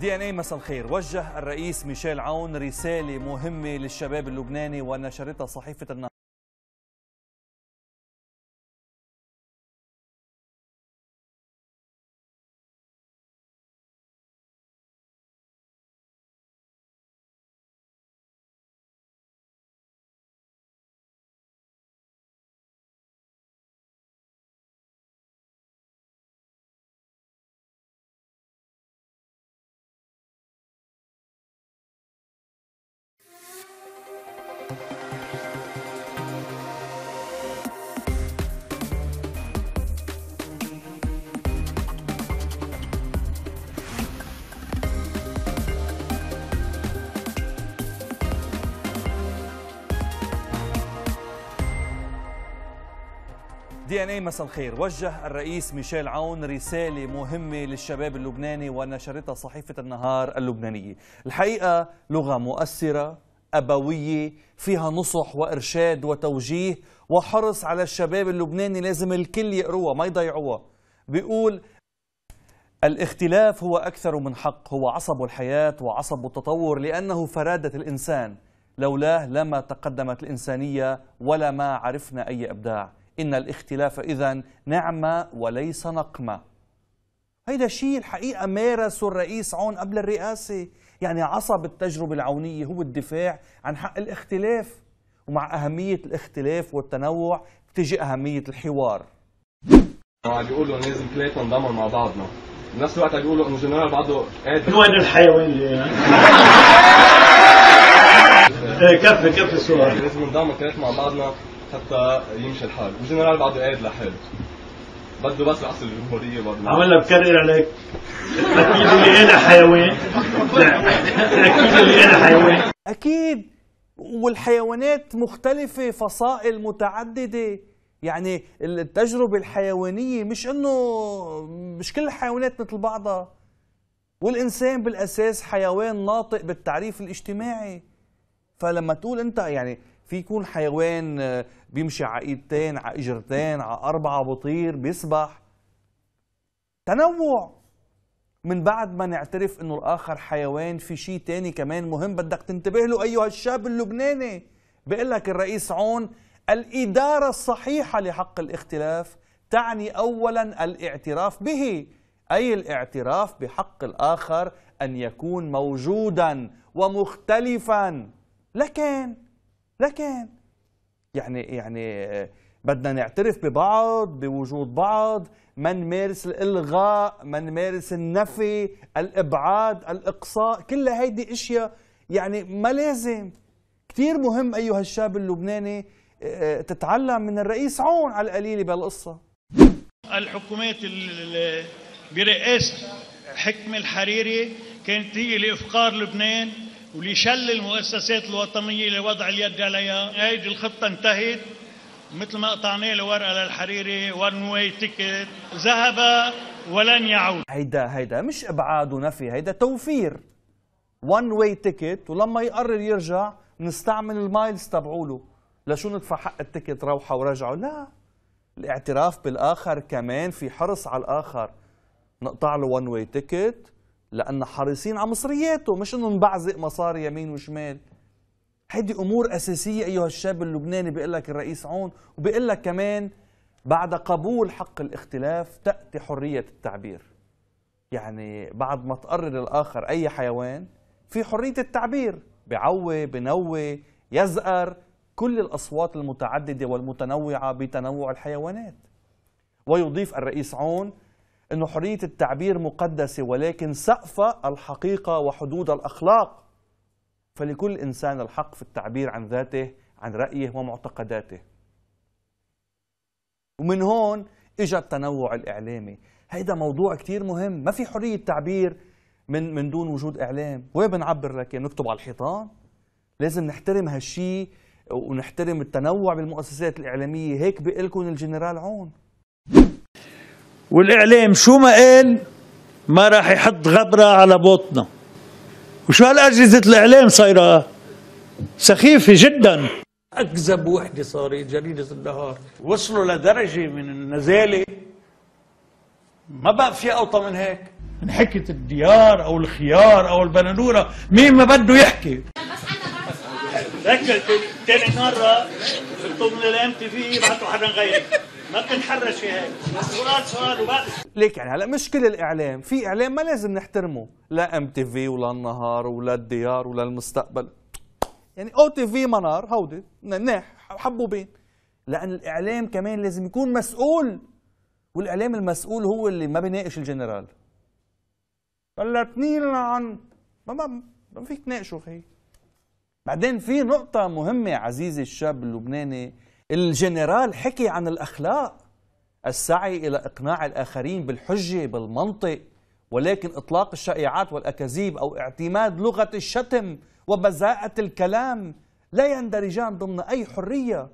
دي ان اي مساء الخير وجه الرئيس ميشيل عون رساله مهمه للشباب اللبناني ونشرتها صحيفه النهار دي ان اي مساء الخير وجه الرئيس ميشيل عون رساله مهمه للشباب اللبناني ونشرتها صحيفه النهار اللبنانيه الحقيقه لغه مؤثره أبوية فيها نصح وإرشاد وتوجيه وحرص على الشباب اللبناني لازم الكل يقروها ما يضيعوها بيقول الاختلاف هو أكثر من حق هو عصب الحياة وعصب التطور لأنه فرادة الإنسان لولاه لما تقدمت الإنسانية ولا ما عرفنا أي إبداع إن الاختلاف إذا نعمة وليس نقمة هيدا شيء الحقيقة مارسه الرئيس عون قبل الرئاسة يعني عصب التجربة العونية هو الدفاع عن حق الاختلاف ومع أهمية الاختلاف والتنوع تجي أهمية الحوار قاعد يقولوا لازم ثلاثة نضمن مع بعضنا بنفس الوقت بيقولوا انه جنرال بعده قادر وين الحيوان اللي إيه، كفي كفي السؤال لازم نضامن ثلاثة مع بعضنا حتى يمشي الحال وجنرال بعده قاعد لحاله بده بس العصر الجمهورية بده عملنا بكرر عليك أكيد اللي أنا حيوان نعم. أكيد اللي أنا حيوان أكيد والحيوانات مختلفة فصائل متعددة يعني التجربة الحيوانية مش إنه مش كل الحيوانات مثل بعضها والإنسان بالأساس حيوان ناطق بالتعريف الاجتماعي فلما تقول أنت يعني في يكون حيوان آه، بيمشي على ايدتين على اجرتين على اربعه بطير بيسبح تنوع من بعد ما نعترف انه الاخر حيوان في شيء تاني كمان مهم بدك تنتبه له ايها الشاب اللبناني بيقول لك الرئيس عون الاداره الصحيحه لحق الاختلاف تعني اولا الاعتراف به اي الاعتراف بحق الاخر ان يكون موجودا ومختلفا لكن لكن يعني يعني بدنا نعترف ببعض بوجود بعض ما نمارس الالغاء ما نمارس النفي الابعاد الاقصاء كل هيدي اشياء يعني ما لازم كثير مهم ايها الشاب اللبناني آه، آه، تتعلم من الرئيس عون على القليله بالقصه الحكومات برئاسه حكم الحريري كانت هي لافقار لبنان وليشل المؤسسات الوطنية لوضع اليد عليها هيدي الخطة انتهت مثل ما قطعناه الورقه للحريري وان واي تيكت ذهب ولن يعود هيدا هيدا مش ابعاد ونفي هيدا توفير وان واي تيكت ولما يقرر يرجع نستعمل المايلز تبعوله لشو ندفع حق التيكت روحه ورجعه لا الاعتراف بالاخر كمان في حرص على الاخر نقطع له وان واي تيكت لأن حريصين على مصرياته مش إنه نبعزق مصاري يمين وشمال هيدي أمور أساسية أيها الشاب اللبناني بيقول لك الرئيس عون وبيقول لك كمان بعد قبول حق الاختلاف تأتي حرية التعبير يعني بعد ما تقرر الآخر أي حيوان في حرية التعبير بعوي بنوي يزأر كل الأصوات المتعددة والمتنوعة بتنوع الحيوانات ويضيف الرئيس عون أن حرية التعبير مقدسة ولكن سقف الحقيقة وحدود الأخلاق فلكل إنسان الحق في التعبير عن ذاته عن رأيه ومعتقداته ومن هون إجا التنوع الإعلامي هيدا موضوع كتير مهم ما في حرية تعبير من من دون وجود إعلام وين بنعبر لكن نكتب على الحيطان لازم نحترم هالشي ونحترم التنوع بالمؤسسات الإعلامية هيك بيقلكن الجنرال عون والاعلام شو ما قال ما راح يحط غبره على بطنا وشو هالاجهزه الاعلام صايره سخيفه جدا اكذب وحده صارت جريده النهار وصلوا لدرجه من النزاله ما بقى في اوطى من هيك انحكت الديار او الخيار او البنانوره مين ما بده يحكي ركز تاني مره لي الام تي في بعتوا حدا غيرك ما بنتحرش في هيك سؤال سؤال وبعد ليك يعني هلا كل الاعلام في اعلام ما لازم نحترمه لا ام تي في ولا النهار ولا الديار ولا المستقبل يعني او تي في منار هودي ناح حبوبين لان الاعلام كمان لازم يكون مسؤول والاعلام المسؤول هو اللي ما بيناقش الجنرال بلتني عن ما ما ما فيك تناقشه خي بعدين في نقطة مهمة عزيزي الشاب اللبناني الجنرال حكي عن الأخلاق السعي إلى إقناع الآخرين بالحجة بالمنطق ولكن إطلاق الشائعات والأكاذيب أو اعتماد لغة الشتم وبذاءة الكلام لا يندرجان ضمن أي حرية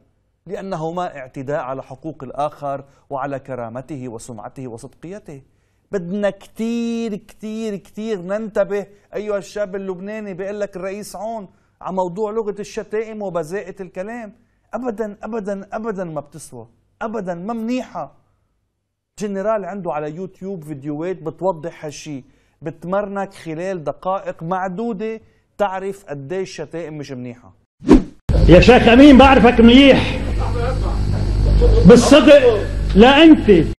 لأنهما اعتداء على حقوق الآخر وعلى كرامته وسمعته وصدقيته بدنا كتير كتير كتير ننتبه أيها الشاب اللبناني بيقول لك الرئيس عون على موضوع لغة الشتائم وبذاءة الكلام ابدا ابدا ابدا ما بتسوى ابدا ما منيحه جنرال عنده على يوتيوب فيديوهات بتوضح هالشي بتمرنك خلال دقائق معدوده تعرف قديش شتائم مش منيحه يا شيخ امين بعرفك منيح بالصدق لا انت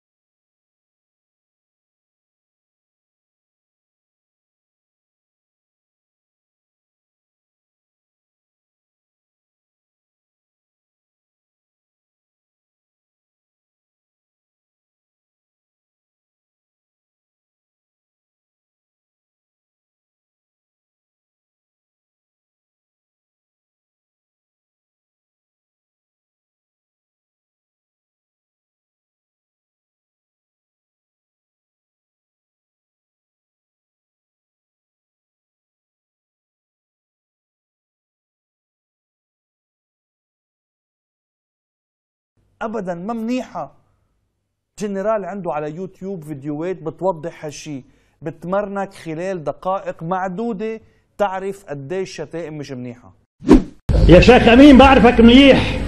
ابدا ما منيحه جنرال عنده على يوتيوب فيديوهات بتوضح هالشيء بتمرنك خلال دقائق معدوده تعرف قديش الشتائم مش منيحه يا شيخ امين بعرفك منيح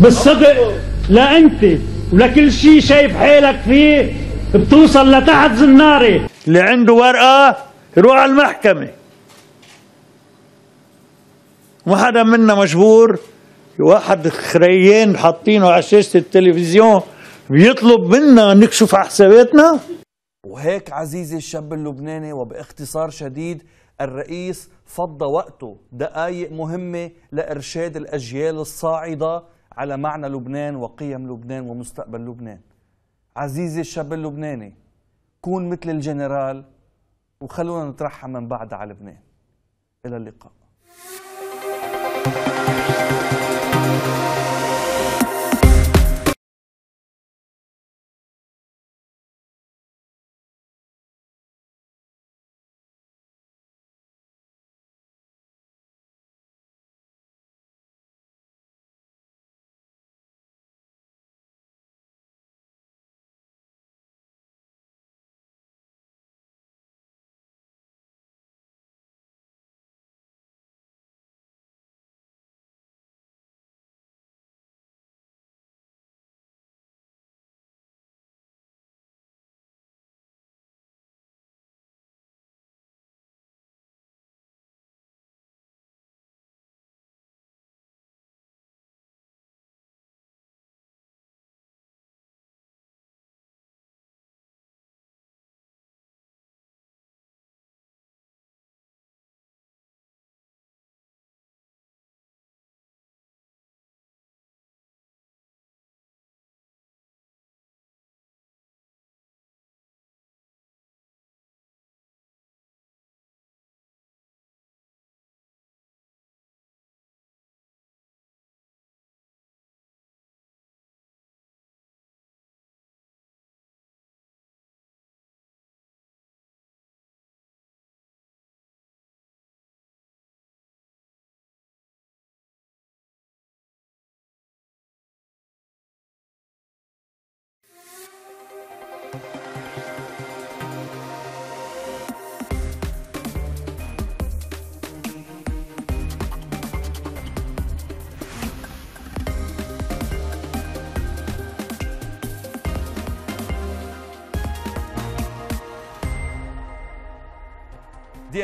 بالصدق لا انت ولا كل شيء شايف حالك فيه بتوصل لتحت زناري اللي عنده ورقه يروح على المحكمه وحدا منا مجبور واحد خريان حاطينه على شاشه التلفزيون بيطلب منا نكشف على حساباتنا وهيك عزيزي الشاب اللبناني وباختصار شديد الرئيس فض وقته دقائق مهمة لإرشاد الأجيال الصاعدة على معنى لبنان وقيم لبنان ومستقبل لبنان عزيزي الشاب اللبناني كون مثل الجنرال وخلونا نترحم من بعد على لبنان إلى اللقاء دي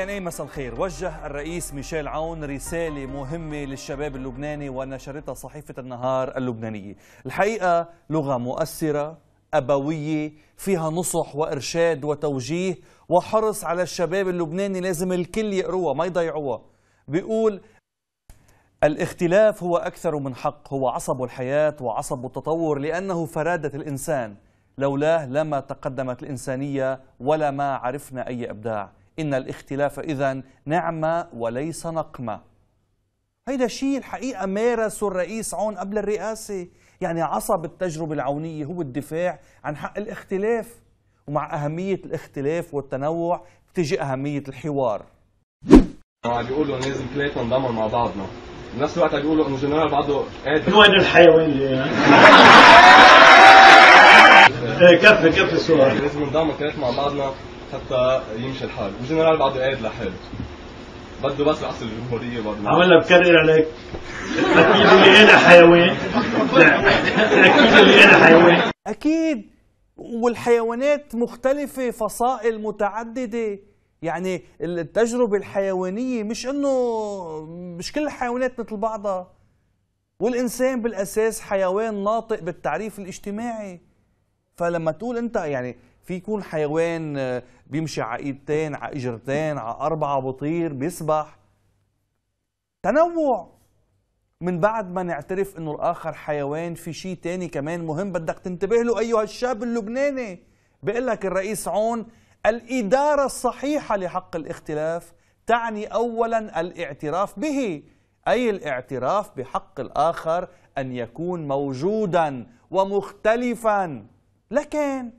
ان اي مساء الخير وجه الرئيس ميشيل عون رساله مهمه للشباب اللبناني ونشرتها صحيفه النهار اللبنانيه الحقيقه لغه مؤثره أبوية فيها نصح وإرشاد وتوجيه وحرص على الشباب اللبناني لازم الكل يقروها ما يضيعوها بيقول الاختلاف هو أكثر من حق هو عصب الحياة وعصب التطور لأنه فرادة الإنسان لولاه لما تقدمت الإنسانية ولا ما عرفنا أي إبداع إن الاختلاف إذا نعمة وليس نقمة هيدا شيء الحقيقة مارسه الرئيس عون قبل الرئاسة يعني عصب التجربة العونية هو الدفاع عن حق الاختلاف ومع أهمية الاختلاف والتنوع تجي أهمية الحوار عم بيقولوا لازم ثلاثة نندمر مع بعضنا بنفس الوقت بيقولوا انه جنرال بعده قادر وين الحيوان إيه، كفي كفي السؤال لازم نضامن ثلاثة مع بعضنا حتى يمشي الحال وجنرال بعده قادر لحاله بده بس يعصب الجمهوريه برضه عملنا بكرر عليك اكيد اللي انا حيوان اكيد اللي انا حيوان اكيد والحيوانات مختلفه فصائل متعدده يعني التجربه الحيوانيه مش انه مش كل الحيوانات مثل بعضها والانسان بالاساس حيوان ناطق بالتعريف الاجتماعي فلما تقول انت يعني في يكون حيوان آه، بيمشي على ايدتين على اجرتين على اربعه بطير بيسبح تنوع من بعد ما نعترف انه الاخر حيوان في شيء تاني كمان مهم بدك تنتبه له ايها الشاب اللبناني بيقول لك الرئيس عون الاداره الصحيحه لحق الاختلاف تعني اولا الاعتراف به اي الاعتراف بحق الاخر ان يكون موجودا ومختلفا لكن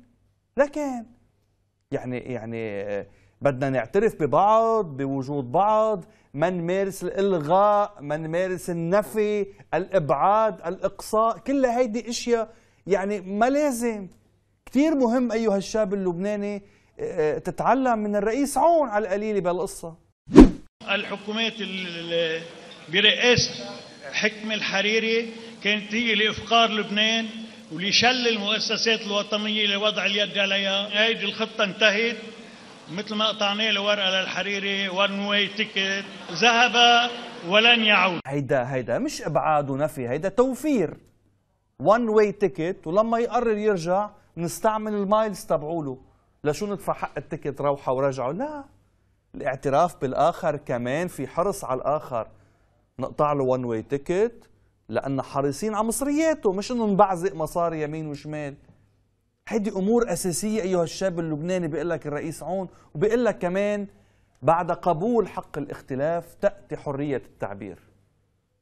لكن يعني يعني بدنا نعترف ببعض بوجود بعض ما نمارس الالغاء ما نمارس النفي الابعاد الاقصاء كل هيدي اشياء يعني ما لازم كثير مهم ايها الشاب اللبناني آه، آه، تتعلم من الرئيس عون على القليله بالقصه الحكومات برئاسه حكم الحريري كانت هي لافقار لبنان ولشل المؤسسات الوطنية لوضع اليد عليها هيدي الخطة انتهت مثل ما قطعناه الورقة للحريري ون واي تيكت ذهب ولن يعود هيدا هيدا مش ابعاد ونفي هيدا توفير ون واي تيكت ولما يقرر يرجع بنستعمل المايلز تبعوله لشو ندفع حق التيكت روحه ورجعه لا الاعتراف بالاخر كمان في حرص على الاخر نقطع له ون واي تيكت لأن حريصين على مصرياته مش إنه نبعزق مصاري يمين وشمال هيدي أمور أساسية أيها الشاب اللبناني بيقول لك الرئيس عون وبيقول لك كمان بعد قبول حق الاختلاف تأتي حرية التعبير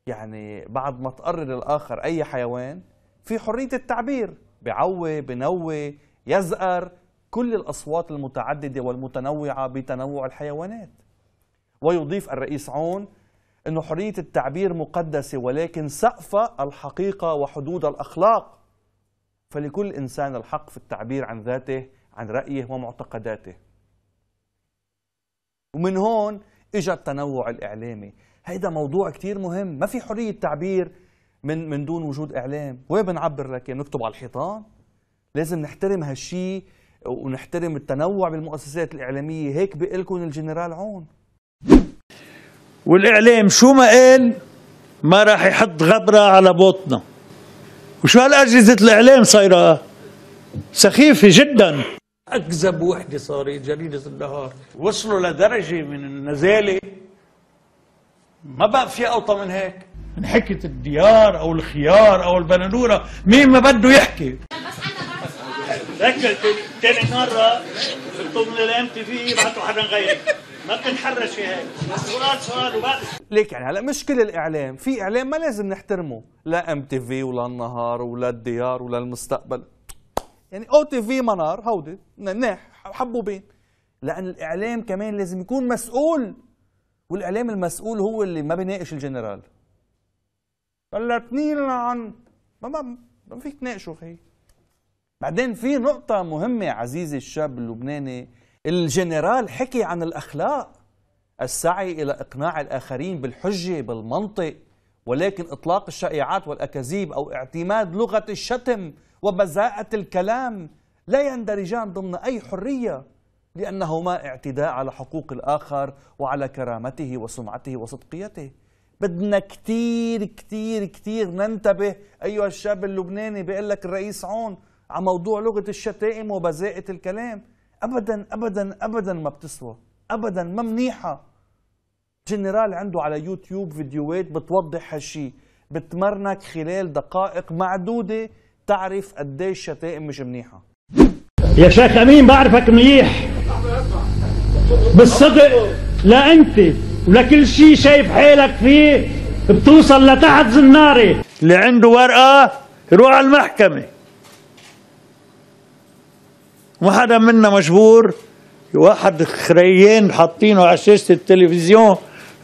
يعني بعد ما تقرر الآخر أي حيوان في حرية التعبير بعوي بنوي يزأر كل الأصوات المتعددة والمتنوعة بتنوع الحيوانات ويضيف الرئيس عون أن حرية التعبير مقدسة ولكن سقف الحقيقة وحدود الأخلاق فلكل إنسان الحق في التعبير عن ذاته عن رأيه ومعتقداته ومن هون إجا التنوع الإعلامي هيدا موضوع كتير مهم ما في حرية تعبير من من دون وجود إعلام وين بنعبر لكن نكتب على الحيطان لازم نحترم هالشي ونحترم التنوع بالمؤسسات الإعلامية هيك بقلكن الجنرال عون والاعلام شو ما قال ما راح يحط غبره على بوطنا وشو هالاجهزه الاعلام صايره سخيفه جدا اكذب وحده صارت جريده النهار وصلوا لدرجه من النزاله ما بقى في اوطى من هيك من حكة الديار او الخيار او البنانوره مين ما بده يحكي ركز تاني مره طول الام تي في بعتوا حدا غيري ما بنتحرش في هيك سؤال سؤال وبعد ليك يعني هلا كل الاعلام في اعلام ما لازم نحترمه لا ام تي في ولا النهار ولا الديار ولا المستقبل يعني او تي في منار هودي مناح حبوبين لان الاعلام كمان لازم يكون مسؤول والاعلام المسؤول هو اللي ما بيناقش الجنرال بلتني عن ما ما ما فيك تناقشه خي بعدين في نقطة مهمة عزيزي الشاب اللبناني الجنرال حكي عن الأخلاق السعي إلى إقناع الآخرين بالحجة بالمنطق ولكن إطلاق الشائعات والأكاذيب أو اعتماد لغة الشتم وبذاءة الكلام لا يندرجان ضمن أي حرية لأنهما اعتداء على حقوق الآخر وعلى كرامته وسمعته وصدقيته بدنا كتير كتير كتير ننتبه أيها الشاب اللبناني بيقول لك الرئيس عون على موضوع لغة الشتائم وبذاءة الكلام ابدا ابدا ابدا ما بتسوى ابدا ما منيحه جنرال عنده على يوتيوب فيديوهات بتوضح هالشي بتمرنك خلال دقائق معدوده تعرف قديش الشتائم مش منيحه يا شيخ امين بعرفك منيح بالصدق لا انت ولا كل شيء شايف حالك فيه بتوصل لتحت زناري اللي عنده ورقه يروح على المحكمه ما حدا منا مجبور واحد خريين حاطينه على شاشه التلفزيون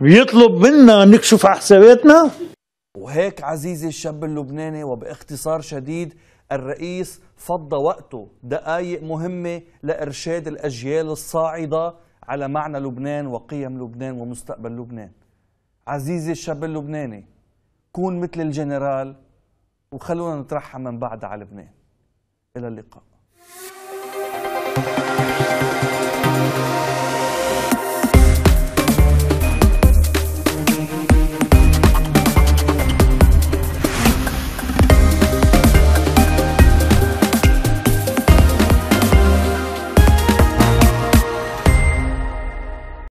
بيطلب منا نكشف على حساباتنا وهيك عزيزي الشاب اللبناني وباختصار شديد الرئيس فض وقته دقائق مهمة لإرشاد الأجيال الصاعدة على معنى لبنان وقيم لبنان ومستقبل لبنان عزيزي الشاب اللبناني كون مثل الجنرال وخلونا نترحم من بعد على لبنان إلى اللقاء